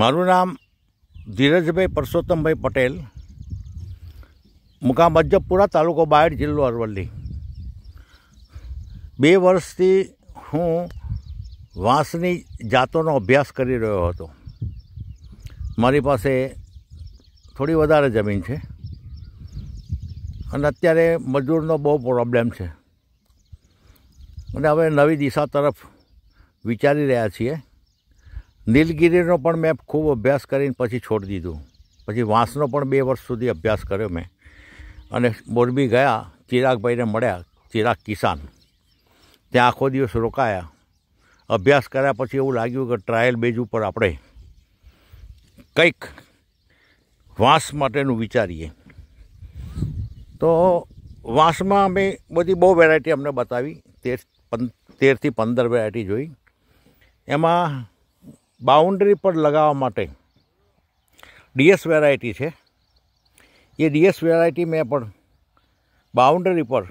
મારું નામ ધીરજભાઈ પરસોત્તમભાઈ પટેલ મુકામ અજબપુરા તાલુકો બાયડ જિલ્લો અરવલ્લી બે વર્ષથી હું વાંસની જાતોનો અભ્યાસ કરી રહ્યો હતો મારી પાસે થોડી વધારે જમીન છે અને અત્યારે મજૂરનો બહુ પ્રોબ્લેમ છે અને હવે નવી દિશા તરફ વિચારી રહ્યા છીએ નીલગીરીનો પણ મેં ખૂબ અભ્યાસ કરીને પછી છોડી દીધું પછી વાંસનો પણ બે વર્ષ સુધી અભ્યાસ કર્યો મેં અને મોરબી ગયા ચિરાગભાઈને મળ્યા ચિરાગ કિસાન ત્યાં આખો દિવસ રોકાયા અભ્યાસ કર્યા પછી એવું લાગ્યું કે ટ્રાયલ બેજ ઉપર આપણે કંઈક વાંસ માટેનું વિચારીએ તો વાંસમાં અમે બધી બહુ વેરાયટી અમને બતાવી તેર તેરથી પંદર વેરાયટી જોઈ એમાં બાઉન્ડ્રી પર લગાવવા માટે ડીએસ વેરાયટી છે એ ડીએસ વેરાયટી મેં પણ બાઉન્ડ્રી પર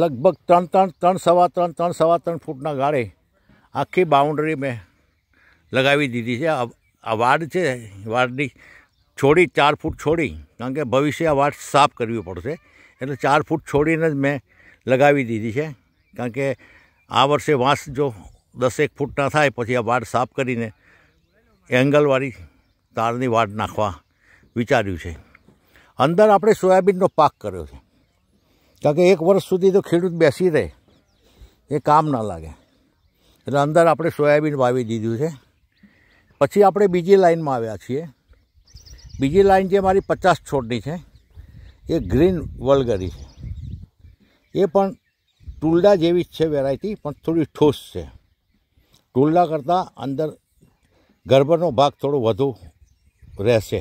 લગભગ ત્રણ ત્રણ ત્રણ સવા ત્રણ ત્રણ સવા ત્રણ ફૂટના ગાળે આખી બાઉન્ડ્રી મેં લગાવી દીધી છે આ વાડ છે વાડની છોડી ચાર ફૂટ છોડી કારણ કે ભવિષ્ય આ વાડ સાફ કરવી પડશે એટલે ચાર ફૂટ છોડીને જ મેં લગાવી દીધી છે કારણ કે આ વર્ષે વાંસ જો દસ એક ફૂટના થાય પછી આ વાડ સાફ કરીને એંગલવાળી તારની વાડ નાખવા વિચાર્યું છે અંદર આપણે સોયાબીનનો પાક કર્યો છે કારણ કે એક વર્ષ સુધી તો ખેડૂત બેસી રહે એ કામ ના લાગે એટલે અંદર આપણે સોયાબીન વાવી દીધું છે પછી આપણે બીજી લાઇનમાં આવ્યા છીએ બીજી લાઇન જે મારી પચાસ છોડની છે એ ગ્રીન વલગરી છે એ પણ તુલડા જેવી જ છે વેરાયટી પણ થોડી ઠોસ છે ટુલના કરતાં અંદર ગરબરનો ભાગ થોડો વધુ રહેશે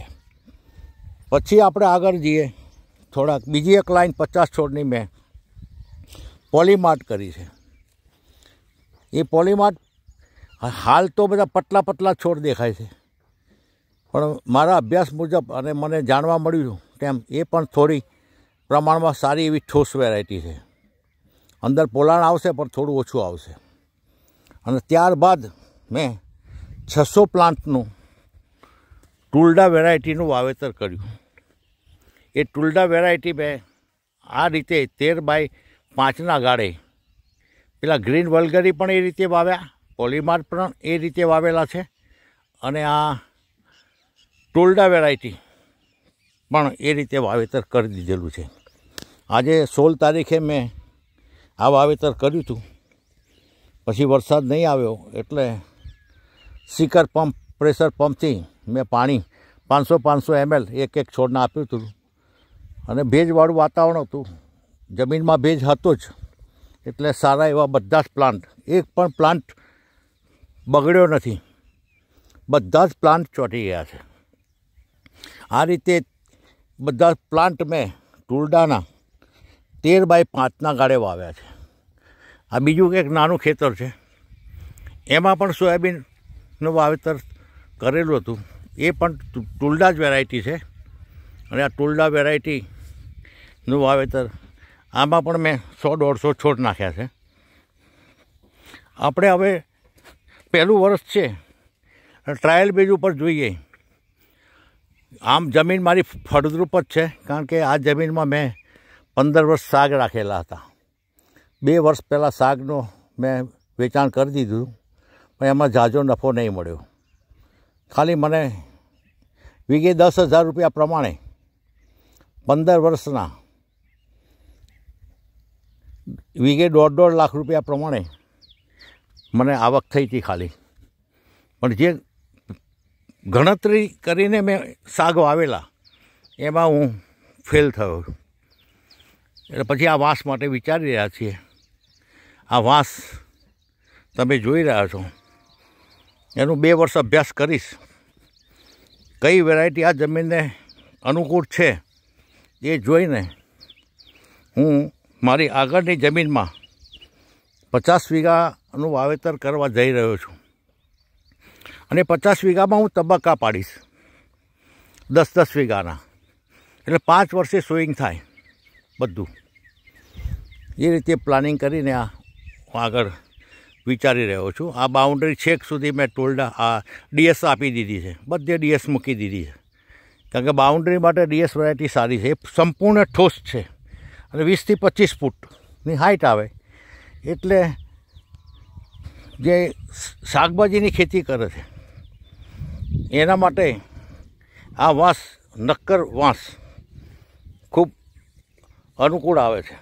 પછી આપણે આગળ જઈએ થોડાક બીજી એક લાઈન પચાસ છોડની મેં પોલીમાર્ટ કરી છે એ પોલીમાર્ટ હાલ તો બધા પતલા પતલા છોડ દેખાય છે પણ મારા અભ્યાસ મુજબ અને મને જાણવા મળ્યું તેમ એ પણ થોડી પ્રમાણમાં સારી એવી ઠોસ વેરાયટી છે અંદર પોલાણ આવશે પણ થોડું ઓછું આવશે અને ત્યારબાદ મેં છસો પ્લાન્ટનું ટુલડા વેરાયટીનું વાવેતર કર્યું એ ટુલડા વેરાયટી મેં આ રીતે તેર બાય પાંચના ગાળે પેલા ગ્રીન વલગરી પણ એ રીતે વાવ્યા પોલીમાર પણ એ રીતે વાવેલા છે અને આ ટોલડા વેરાયટી પણ એ રીતે વાવેતર કરી દીધેલું છે આજે સોળ તારીખે મેં આ વાવેતર કર્યું હતું પછી વરસાદ નહીં આવ્યો એટલે સિકર પંપ પ્રેશર પંપથી મેં પાણી પાંચસો પાંચસો એમએલ એક એક છોડને આપ્યું હતું અને ભેજવાળું વાતાવરણ હતું જમીનમાં ભેજ હતો જ એટલે સારા એવા બધા જ પ્લાન્ટ એક પણ પ્લાન્ટ બગડ્યો નથી બધા જ પ્લાન્ટ ચોટી ગયા છે આ રીતે બધા પ્લાન્ટ મેં ટુલડાના તેર બાય પાંચના ગાળે વાવ્યા છે આ બીજું કંઈક નાનું ખેતર છે એમાં પણ સોયાબીનનું વાવેતર કરેલું હતું એ પણ ટુલડા જ વેરાયટી છે અને આ ટુલડા વેરાયટીનું વાવેતર આમાં પણ મેં સો દોઢસો છોડ નાખ્યા છે આપણે હવે પહેલું વર્ષ છે ટ્રાયલ બેઝ ઉપર જોઈએ આમ જમીન મારી ફળદ્રુપ જ છે કારણ કે આ જમીનમાં મેં પંદર વર્ષ સાગ રાખેલા હતા બે વર્ષ પહેલાં શાકનું મેં વેચાણ કરી દીધું પણ એમાં ઝાઝો નફો નહીં મળ્યો ખાલી મને વીઘે દસ હજાર રૂપિયા પ્રમાણે પંદર વર્ષના વીઘે દોઢ દોઢ લાખ રૂપિયા પ્રમાણે મને આવક થઈ હતી ખાલી પણ જે ગણતરી કરીને મેં સાગ વાવેલા એમાં હું ફેલ થયો એટલે પછી આ વાંસ માટે વિચારી રહ્યા છીએ આ વાંસ તમે જોઈ રહ્યા છો એનું બે વર્ષ અભ્યાસ કરીશ કઈ વેરાયટી આ જમીનને અનુકૂળ છે એ જોઈને હું મારી આગળની જમીનમાં પચાસ વીઘાનું વાવેતર કરવા જઈ રહ્યો છું અને પચાસ વીઘામાં હું તબક્કા પાડીશ દસ દસ વીઘાના એટલે પાંચ વર્ષે સોઈંગ થાય બધું એ રીતે પ્લાનિંગ કરીને આ હું આગળ વિચારી રહ્યો છું આ બાઉન્ડ્રી છેક સુધી મેં ટોલડા આ ડીએસ આપી દીધી છે બધે ડીએસ મૂકી દીધી છે કારણ કે બાઉન્ડ્રી માટે ડીએસ વેરાયટી સારી છે એ સંપૂર્ણ ઠોસ છે અને વીસથી પચીસ ફૂટની હાઇટ આવે એટલે જે શાકભાજીની ખેતી કરે છે એના માટે આ વાંસ નક્કર વાંસ ખૂબ અનુકૂળ આવે છે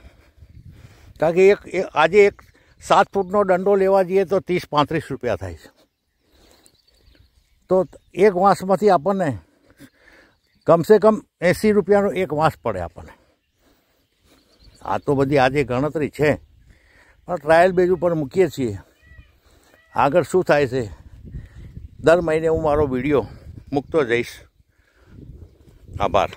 કારણ કે એક આજે એક સાત ફૂટનો દંડો લેવા જઈએ તો ત્રીસ પાંત્રીસ રૂપિયા થાય છે તો એક વાંસમાંથી આપણને કમસે કમ એંસી રૂપિયાનો એક વાંસ પડે આપણને આ તો બધી આજે ગણતરી છે પણ ટ્રાયલ બેઝ ઉપર મૂકીએ છીએ આગળ શું થાય છે દર મહિને હું મારો વિડીયો મૂકતો જઈશ આભાર